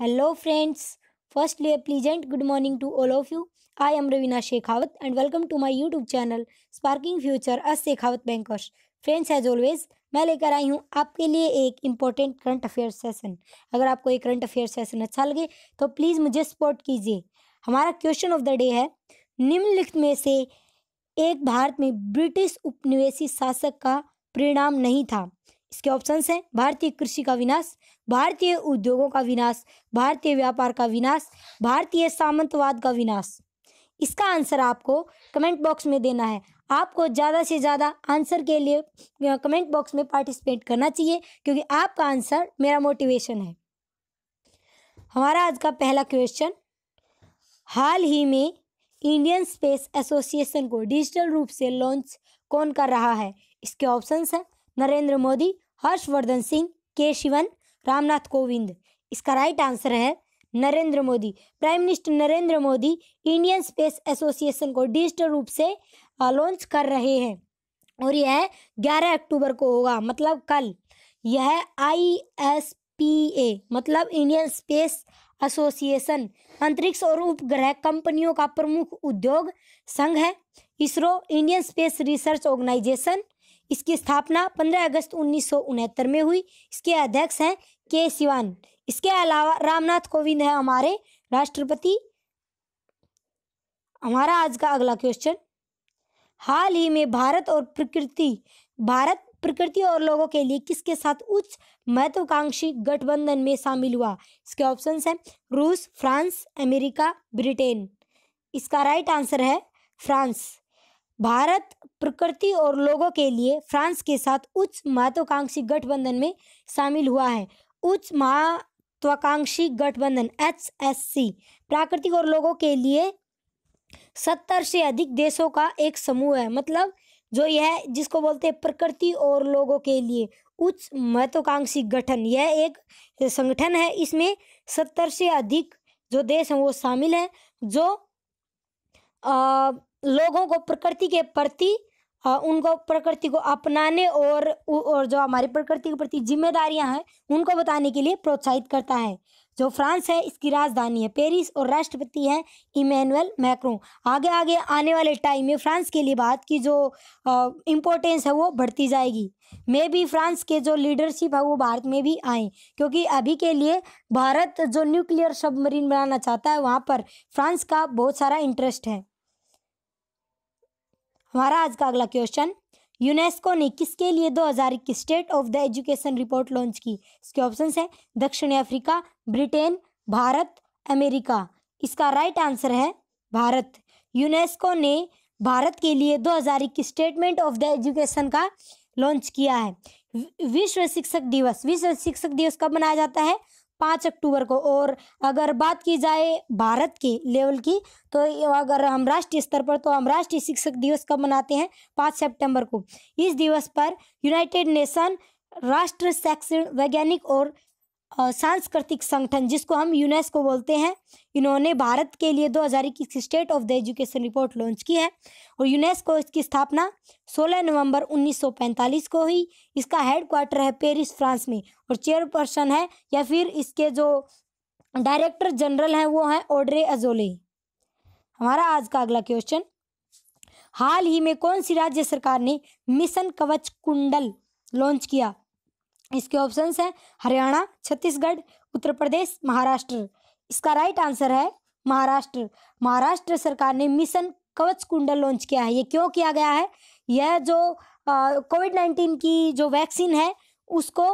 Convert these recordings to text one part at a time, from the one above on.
hello friends first ले pleasant good morning to all of you I am Raveena Shekhawat and welcome to my YouTube channel sparking future as Shekhawat bankers friends as always मैं लेकर आई हूँ आपके लिए एक important current affair session अगर आपको ये करंट अफेयर सेशन अच्छा लगे तो प्लीज़ मुझे सपोर्ट कीजिए हमारा क्वेश्चन ऑफ द डे है निम्नलिखित में से एक भारत में ब्रिटिश उपनिवेशी शासक का परिणाम नहीं था इसके ऑप्शन हैं भारतीय कृषि का विनाश भारतीय उद्योगों का विनाश भारतीय व्यापार का विनाश भारतीय सामंतवाद का विनाश इसका आंसर आपको कमेंट बॉक्स में देना है आपको ज़्यादा से ज़्यादा आंसर के लिए कमेंट बॉक्स में पार्टिसिपेट करना चाहिए क्योंकि आपका आंसर मेरा मोटिवेशन है हमारा आज का पहला क्वेश्चन हाल ही में इंडियन स्पेस एसोसिएशन को डिजिटल रूप से लॉन्च कौन कर रहा है इसके ऑप्शंस हैं नरेंद्र मोदी हर्षवर्धन सिंह के शिवन रामनाथ कोविंद इसका राइट आंसर है Narendra Modi prime minister Narendra Modi Indian space association को डिजिटल रूप से लॉन्च कर रहे हैं और यह 11 अक्टूबर को होगा मतलब कल यह आई एस पी ए मतलब इंडियन स्पेस एसोसिएशन अंतरिक्ष और उपग्रह कंपनियों का प्रमुख उद्योग संघ है ISRO Indian space research organisation इसकी स्थापना 15 अगस्त उन्नीस में हुई इसके अध्यक्ष हैं के सिवान इसके अलावा रामनाथ कोविंद है हमारे राष्ट्रपति हमारा आज का अगला क्वेश्चन हाल ही में भारत और प्रकृति भारत प्रकृति और लोगों के लिए किसके साथ उच्च महत्वाकांक्षी गठबंधन में शामिल हुआ इसके ऑप्शन हैं रूस फ्रांस अमेरिका ब्रिटेन इसका राइट आंसर है फ्रांस भारत प्रकृति और लोगों के लिए फ्रांस के साथ उच्च महत्वाकांक्षी गठबंधन में शामिल हुआ है उच्च महत्वाकांक्षी गठबंधन एच प्राकृतिक और लोगों के लिए सत्तर से अधिक देशों का एक समूह है मतलब जो यह जिसको बोलते हैं प्रकृति और लोगों के लिए उच्च महत्वाकांक्षी गठन यह एक संगठन है इसमें सत्तर से अधिक जो देश हैं वो शामिल हैं जो आ, लोगों को प्रकृति के प्रति उनको प्रकृति को अपनाने और और जो हमारी प्रकृति के प्रति जिम्मेदारियां हैं उनको बताने के लिए प्रोत्साहित करता है जो फ्रांस है इसकी राजधानी है पेरिस और राष्ट्रपति हैं इमैनुअल मैक्रों आगे आगे आने वाले टाइम में फ्रांस के लिए बात की जो इम्पोर्टेंस है वो बढ़ती जाएगी मे भी फ्रांस के जो लीडरशिप है वो भारत में भी आए क्योंकि अभी के लिए भारत जो न्यूक्लियर सबमरीन बनाना चाहता है वहाँ पर फ्रांस का बहुत सारा इंटरेस्ट है हमारा आज का अगला क्वेश्चन यूनेस्को ने किसके लिए 2021 state of the education report launch की इसके ऑप्शन है दक्षिण अफ्रीका ब्रिटेन भारत अमेरिका इसका राइट आंसर है भारत यूनेस्को ने भारत के लिए 2021 स्टेटमेंट ऑफ द एजुकेशन का लॉन्च किया है विश्व शिक्षक दिवस विश्व शिक्षक दिवस कब मनाया जाता है पाँच अक्टूबर को और अगर बात की जाए भारत के लेवल की तो अगर हम राष्ट्रीय स्तर पर तो हम राष्ट्रीय शिक्षक दिवस कब मनाते हैं पाँच सितंबर को इस दिवस पर यूनाइटेड नेशन राष्ट्र शैक्षणिक वैज्ञानिक और सांस्कृतिक संगठन जिसको हम यूनेस्को बोलते हैं इन्होंने भारत के लिए दो इक्कीस की state of the education report launch की है और यूनेस्को इसकी स्थापना 16 नवंबर 1945 को हुई इसका हेड क्वार्टर है पेरिस फ्रांस में और चेयरपर्सन है या फिर इसके जो डायरेक्टर जनरल हैं वो हैं ओड्रे अजोले हमारा आज का अगला क्वेश्चन हाल ही में कौन सी राज्य सरकार ने मिशन कवच कुंडल लॉन्च किया इसके ऑप्शन हैं हरियाणा छत्तीसगढ़ उत्तर प्रदेश महाराष्ट्र इसका राइट आंसर है महाराष्ट्र महाराष्ट्र सरकार ने मिशन कवच कुंडल लॉन्च किया है ये क्यों किया गया है यह जो कोविड नाइन्टीन की जो वैक्सीन है उसको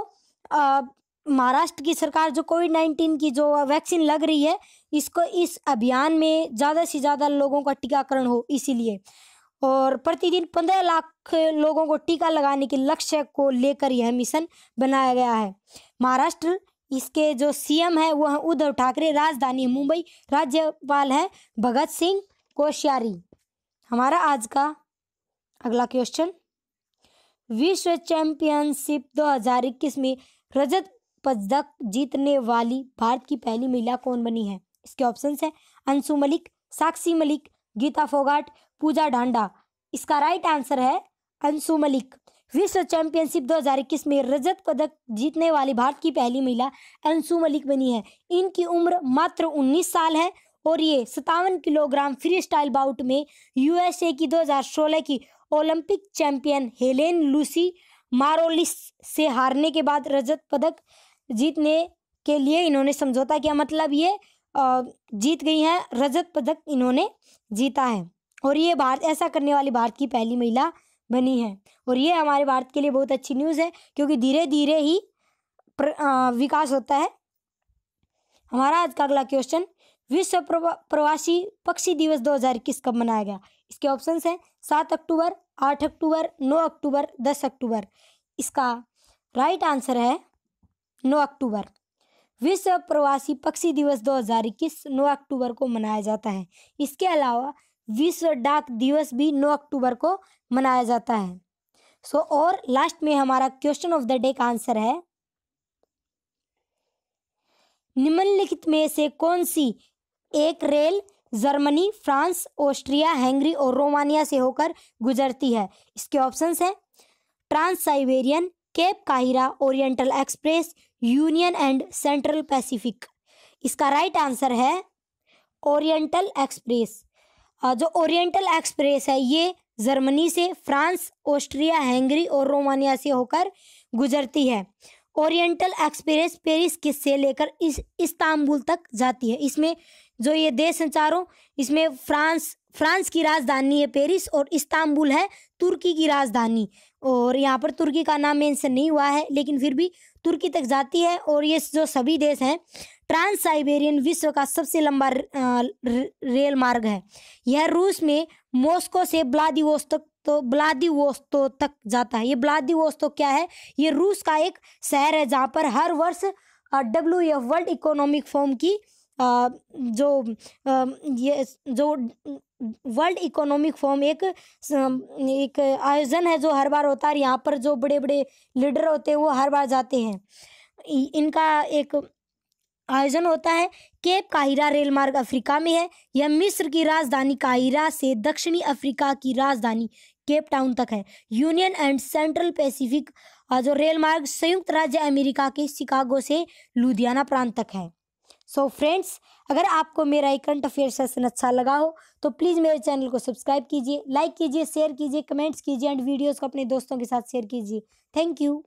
महाराष्ट्र की सरकार जो कोविड नाइन्टीन की जो वैक्सीन लग रही है इसको इस अभियान में ज़्यादा से ज़्यादा लोगों का टीकाकरण हो इसीलिए और प्रतिदिन पंद्रह लाख लोगों को टीका लगाने के लक्ष्य को लेकर यह मिशन बनाया गया है महाराष्ट्र इसके जो सीएम है वह उद्धव ठाकरे राजधानी मुंबई राज्यपाल है भगत सिंह कोश्यारी हमारा आज का अगला क्वेश्चन विश्व चैंपियनशिप 2021 में रजत पदक जीतने वाली भारत की पहली महिला कौन बनी है इसके ऑप्शंस हैं अंशु मलिक साक्षी मलिक गीता फोगाट पूजा ढांडा इसका राइट आंसर है अंशु मलिक विश्व चैंपियनशिप 2021 में रजत पदक जीतने वाली भारत की पहली महिला अंशु मलिक बनी है इनकी उम्र मात्र 19 साल है और ये सत्तावन किलोग्राम फ्री स्टाइल बाउट में यूएसए की 2016 की Olympic champion Helen Lucy Maroulis से हारने के बाद रजत पदक जीतने के लिए इन्होंने समझौता किया मतलब ये जीत गई हैं रजत पदक इन्होंने जीता है और ये भारत ऐसा करने वाली भारत की पहली महिला बनी है और ये हमारे भारत के लिए बहुत अच्छी न्यूज़ है क्योंकि धीरे धीरे ही प्र, आ, विकास होता है हमारा आज का अगला क्वेश्चन विश्व प्रवासी पक्षी दिवस 2021 कब मनाया गया इसके ऑप्शन हैं सात अक्टूबर आठ अक्टूबर नौ अक्टूबर दस अक्टूबर इसका राइट आंसर है नौ अक्टूबर विश्व प्रवासी पक्षी दिवस 2021 9 अक्टूबर को मनाया जाता है इसके अलावा विश्व डाक दिवस भी 9 अक्टूबर को मनाया जाता है सो so, और लास्ट में हमारा क्वेश्चन ऑफ द डे का आंसर है निम्नलिखित में से कौन सी एक rail Germany France Austria Hungary और रोमानिया से होकर गुजरती है इसके ऑप्शंस हैं ट्रांस साइबेरियन केप काहिरा Oriental Express Union and Central Pacific इसका राइट आंसर है ओरिएंटल एक्सप्रेस जो ओरिएंटल एक्सप्रेस है ये जर्मनी से फ्रांस ऑस्ट्रिया हैंगरी और रोमानिया से होकर गुजरती है ओरिएंटल एक्सप्रेस पेरिस किस से लेकर इस इस्तांबुल तक जाती है इसमें जो ये देश हैं चारों इसमें फ्रांस फ्रांस की राजधानी है पेरिस और इस्तांबुल है तुर्की की राजधानी और यहाँ पर तुर्की का नाम मेंशन नहीं हुआ है लेकिन फिर भी तुर्की तक जाती है और ये जो सभी देश हैं ट्रांस साइबेरियन विश्व का सबसे लंबा रेल मार्ग है यह रूस में मॉस्को से ब्लादिवोस्तक तो ब्लादिवोस्तो तक जाता है ये ब्लादिवोस्तो क्या है ये रूस का एक शहर है जहाँ पर हर वर्ष W F world economic forum की जो ये जो वर्ल्ड इकोनॉमिक फोरम एक एक आयोजन है जो हर बार होता है यहाँ पर जो बड़े बड़े लीडर होते हैं वो हर बार जाते हैं इनका एक आयोजन होता है केप काहिरा रेल मार्ग अफ्रीका में है यह मिस्र की राजधानी काहिरा से दक्षिणी अफ्रीका की राजधानी केप टाउन तक है यूनियन एंड सेंट्रल पैसिफिक जो रेल मार्ग संयुक्त राज्य अमेरिका के शिकागो से लुधियाना प्रांत तक है सो so फ्रेंड्स अगर आपको मेरा करंट अफेयर सेशन अच्छा लगा हो तो प्लीज़ मेरे चैनल को सब्सक्राइब कीजिए लाइक कीजिए शेयर कीजिए कमेंट्स कीजिए एंड वीडियोस को अपने दोस्तों के साथ शेयर कीजिए थैंक यू